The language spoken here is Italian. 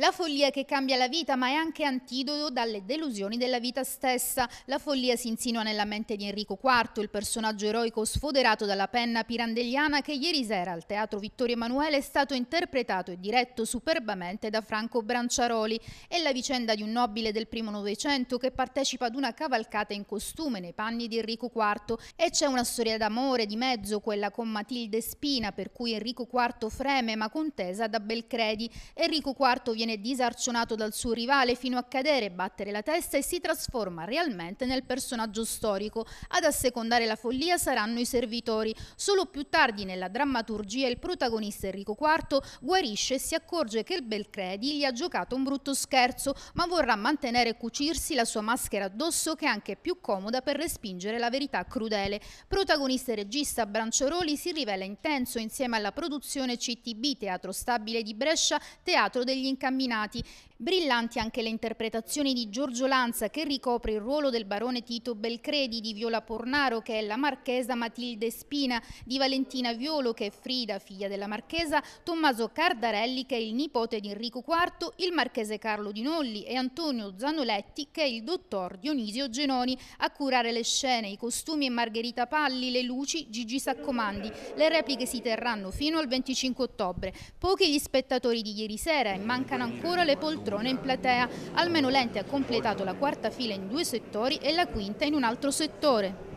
La follia che cambia la vita, ma è anche antidoto dalle delusioni della vita stessa. La follia si insinua nella mente di Enrico IV, il personaggio eroico sfoderato dalla penna pirandelliana che ieri sera al Teatro Vittorio Emanuele è stato interpretato e diretto superbamente da Franco Branciaroli. È la vicenda di un nobile del primo Novecento che partecipa ad una cavalcata in costume nei panni di Enrico IV e c'è una storia d'amore di mezzo, quella con Matilde Spina, per cui Enrico IV freme ma contesa da Belcredi. Enrico IV viene viene disarcionato dal suo rivale fino a cadere, battere la testa e si trasforma realmente nel personaggio storico. Ad assecondare la follia saranno i servitori. Solo più tardi nella drammaturgia il protagonista Enrico IV guarisce e si accorge che il Belcredi gli ha giocato un brutto scherzo, ma vorrà mantenere e cucirsi la sua maschera addosso che è anche più comoda per respingere la verità crudele. Protagonista e regista Brancioroli si rivela intenso insieme alla produzione CTB Teatro Stabile di Brescia, Teatro degli Incambiati camminati Brillanti anche le interpretazioni di Giorgio Lanza che ricopre il ruolo del barone Tito Belcredi, di Viola Pornaro che è la marchesa Matilde Spina, di Valentina Violo che è Frida, figlia della marchesa, Tommaso Cardarelli che è il nipote di Enrico IV, il marchese Carlo Di Nolli e Antonio Zanoletti che è il dottor Dionisio Genoni a curare le scene, i costumi e Margherita Palli, le luci Gigi Saccomandi. Le repliche si terranno fino al 25 ottobre. Pochi gli spettatori di ieri sera e mancano ancora le poltrone minestrone in platea. Almeno l'ente ha completato la quarta fila in due settori e la quinta in un altro settore.